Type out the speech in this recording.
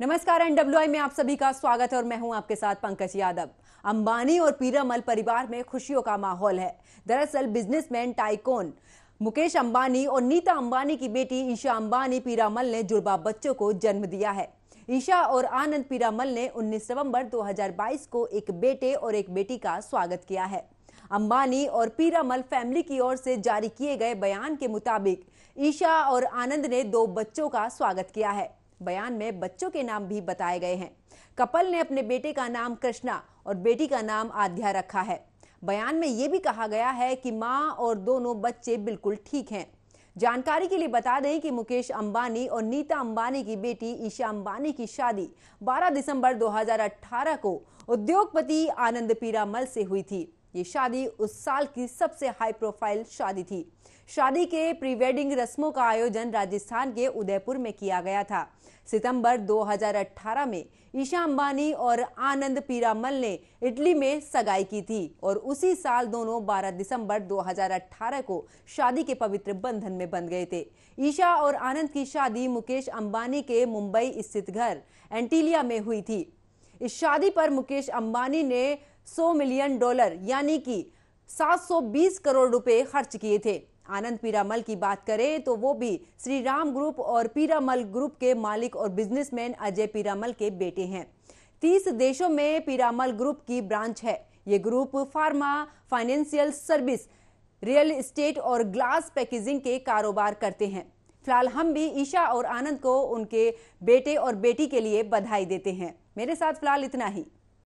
नमस्कार एनडब्ल्यूआई में आप सभी का स्वागत है और मैं हूं आपके साथ पंकज यादव अंबानी और पीरामल परिवार में खुशियों का माहौल है दरअसल बिजनेसमैन टाइकोन मुकेश अंबानी और नीता अंबानी की बेटी ईशा अंबानी पीरामल ने जुड़वा बच्चों को जन्म दिया है ईशा और आनंद पीरामल ने 19 नवंबर 2022 को एक बेटे और एक बेटी का स्वागत किया है अंबानी और पीरामल फैमिली की ओर से जारी किए गए बयान के मुताबिक ईशा और आनंद ने दो बच्चों का स्वागत किया है बयान में बच्चों के नाम भी बताए गए हैं कपल ने अपने बेटे का नाम कृष्णा और बेटी का नाम आध्या रखा है बयान में ये भी कहा गया है कि माँ और दोनों बच्चे बिल्कुल ठीक हैं जानकारी के लिए बता दें कि मुकेश अंबानी और नीता अंबानी की बेटी ईशा अंबानी की शादी 12 दिसंबर 2018 को उद्योगपति आनंद पीरामल से हुई थी ये शादी उस साल की सबसे हाई प्रोफाइल शादी थी शादी के प्री वेडिंग रस्मों का आयोजन राजस्थान के उदयपुर में किया गया था सितंबर 2018 में ईशा अंबानी और आनंद पीरामल ने इटली में सगाई की थी और उसी साल दोनों 12 दिसंबर 2018 को शादी के पवित्र बंधन में बंध गए थे ईशा और आनंद की शादी मुकेश अंबानी के मुंबई स्थित घर एंटीलिया में हुई थी इस शादी पर मुकेश अंबानी ने सौ मिलियन डॉलर यानी कि 720 करोड़ रुपए खर्च किए थे आनंद पीरामल की बात करें तो वो भी श्री राम ग्रुप और पीरामल ग्रुप के मालिक और बिजनेसमैन अजय पीरामल के बेटे हैं तीस देशों में पीरामल ग्रुप की ब्रांच है ये group pharma financial service real estate और ग्लास पैकेजिंग के कारोबार करते हैं फिलहाल हम भी ईशा और आनंद को उनके बेटे और बेटी के लिए बधाई देते हैं मेरे साथ फिलहाल इतना ही